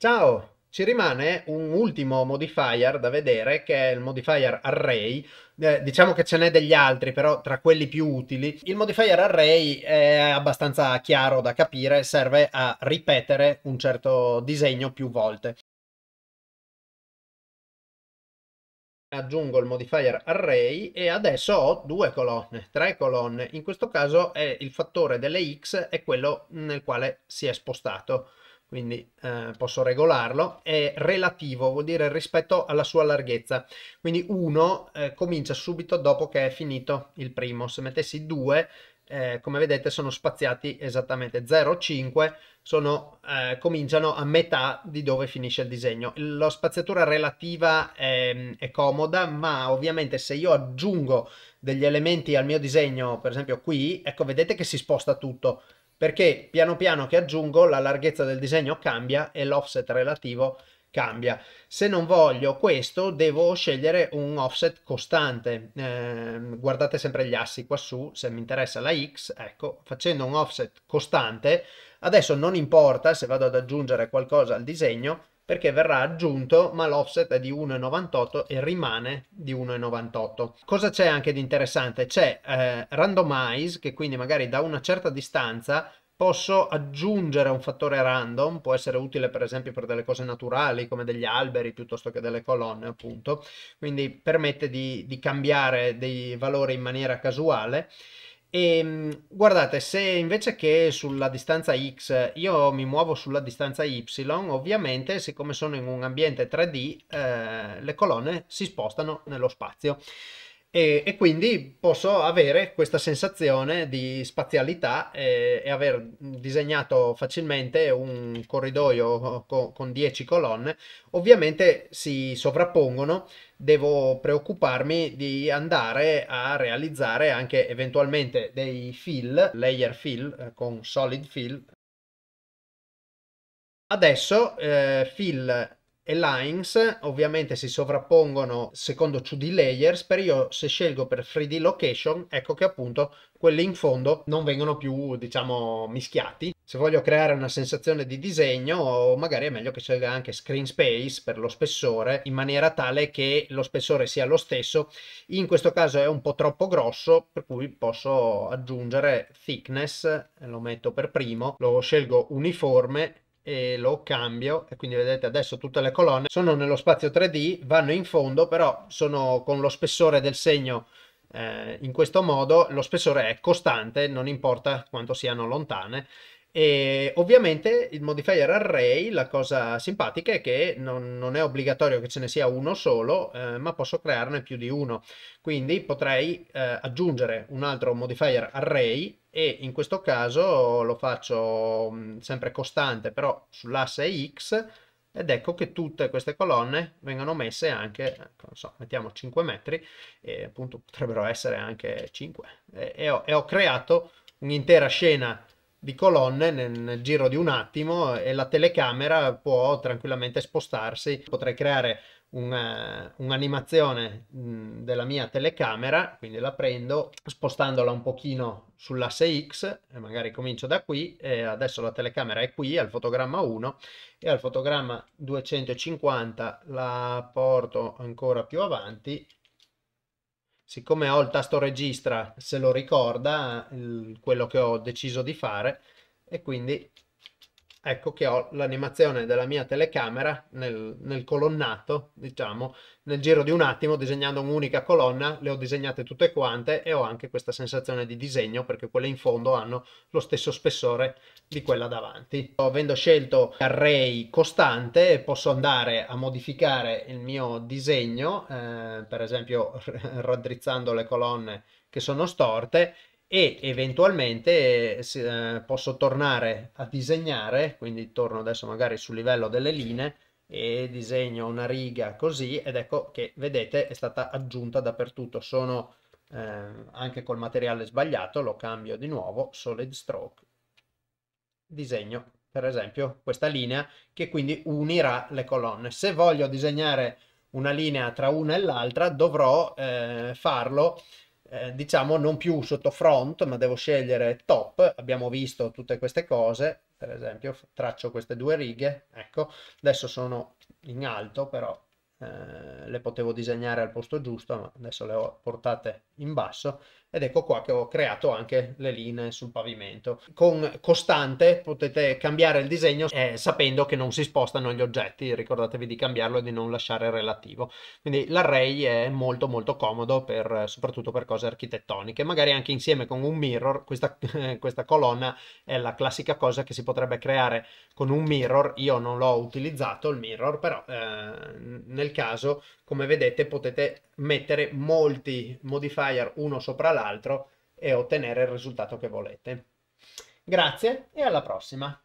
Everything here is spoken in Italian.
Ciao! Ci rimane un ultimo modifier da vedere che è il modifier array. Eh, diciamo che ce n'è degli altri, però tra quelli più utili. Il modifier array è abbastanza chiaro da capire, serve a ripetere un certo disegno più volte. aggiungo il modifier array e adesso ho due colonne, tre colonne. In questo caso il fattore delle x è quello nel quale si è spostato quindi eh, posso regolarlo, è relativo, vuol dire rispetto alla sua larghezza. Quindi 1 eh, comincia subito dopo che è finito il primo. Se mettessi 2, eh, come vedete, sono spaziati esattamente 0,5, sono, eh, cominciano a metà di dove finisce il disegno. La spaziatura relativa è, è comoda, ma ovviamente se io aggiungo degli elementi al mio disegno, per esempio qui, ecco vedete che si sposta tutto perché piano piano che aggiungo la larghezza del disegno cambia e l'offset relativo cambia. Se non voglio questo devo scegliere un offset costante, eh, guardate sempre gli assi qua su, se mi interessa la X, ecco, facendo un offset costante, adesso non importa se vado ad aggiungere qualcosa al disegno, perché verrà aggiunto ma l'offset è di 1,98 e rimane di 1,98. Cosa c'è anche di interessante? C'è eh, randomize che quindi magari da una certa distanza posso aggiungere un fattore random, può essere utile per esempio per delle cose naturali come degli alberi piuttosto che delle colonne appunto, quindi permette di, di cambiare dei valori in maniera casuale e ehm, guardate, se invece che sulla distanza x io mi muovo sulla distanza y, ovviamente siccome sono in un ambiente 3D eh, le colonne si spostano nello spazio. E, e, quindi posso avere questa sensazione di spazialità e, eh, e aver disegnato facilmente un corridoio co- con 10 colonne. Ovviamente si sovrappongono, devo preoccuparmi di andare a realizzare anche eventualmente dei fill, layer fill eh, con solid fill. Adesso eh, fill e lines ovviamente si sovrappongono secondo 2D layers, però io se scelgo per 3D location ecco che appunto quelli in fondo non vengono più diciamo mischiati. Se voglio creare una sensazione di disegno magari è meglio che scelga anche screen space per lo spessore in maniera tale che lo spessore sia lo stesso. In questo caso è un po' troppo grosso per cui posso aggiungere thickness, lo metto per primo, lo scelgo uniforme e lo cambio e quindi vedete adesso tutte le colonne sono nello spazio 3D, vanno in fondo però sono con lo spessore del segno eh, in questo modo, lo spessore è costante, non importa quanto siano lontane e ovviamente il modifier array, la cosa simpatica è che non, non è obbligatorio che ce ne sia uno solo, eh, ma posso crearne più di uno. Quindi potrei eh, aggiungere un altro modifier array e in questo caso lo faccio mm, sempre costante, però sull'asse x, ed ecco che tutte queste colonne vengono messe anche, ecco, non so, mettiamo 5 metri, e appunto potrebbero essere anche 5. E, e, ho, e ho creato un'intera scena di colonne nel, nel, giro di un attimo e la telecamera può tranquillamente spostarsi. Potrei creare eh, un'animazione della mia telecamera, quindi la prendo spostandola un pochino sull'asse X e magari comincio da qui e adesso la telecamera è qui al fotogramma 1 e al fotogramma 250 la porto ancora più avanti siccome ho il tasto registra se lo ricorda il, quello che ho deciso di fare e quindi ecco che ho l'animazione della mia telecamera nel, nel, colonnato, diciamo, nel giro di un attimo disegnando un'unica colonna, le ho disegnate tutte quante e ho anche questa sensazione di disegno perché quelle in fondo hanno lo stesso spessore di quella davanti. Avendo scelto array costante posso andare a modificare il mio disegno, eh, per esempio raddrizzando le colonne che sono storte e eventualmente eh, posso tornare a disegnare, quindi torno adesso magari sul livello delle linee e disegno una riga così ed ecco che vedete è stata aggiunta dappertutto, sono eh, anche col materiale sbagliato, lo cambio di nuovo, solid stroke, disegno per esempio questa linea che quindi unirà le colonne. Se voglio disegnare una linea tra una e l'altra dovrò eh, farlo eh, diciamo non più sotto front, ma devo scegliere top. Abbiamo visto tutte queste cose, per esempio traccio queste due righe, ecco, adesso sono in alto, però eh, le potevo disegnare al posto giusto, ma adesso le ho portate in basso ed ecco qua che ho creato anche le linee sul pavimento. Con costante potete cambiare il disegno eh, sapendo che non si spostano gli oggetti, ricordatevi di cambiarlo e di non lasciare relativo. Quindi l'array è molto molto comodo per, soprattutto per cose architettoniche, magari anche insieme con un mirror, questa, eh, questa colonna è la classica cosa che si potrebbe creare con un mirror, io non l'ho utilizzato il mirror, però eh, nel caso come vedete potete mettere molti modifier uno sopra l'altro e ottenere il risultato che volete. Grazie e alla prossima!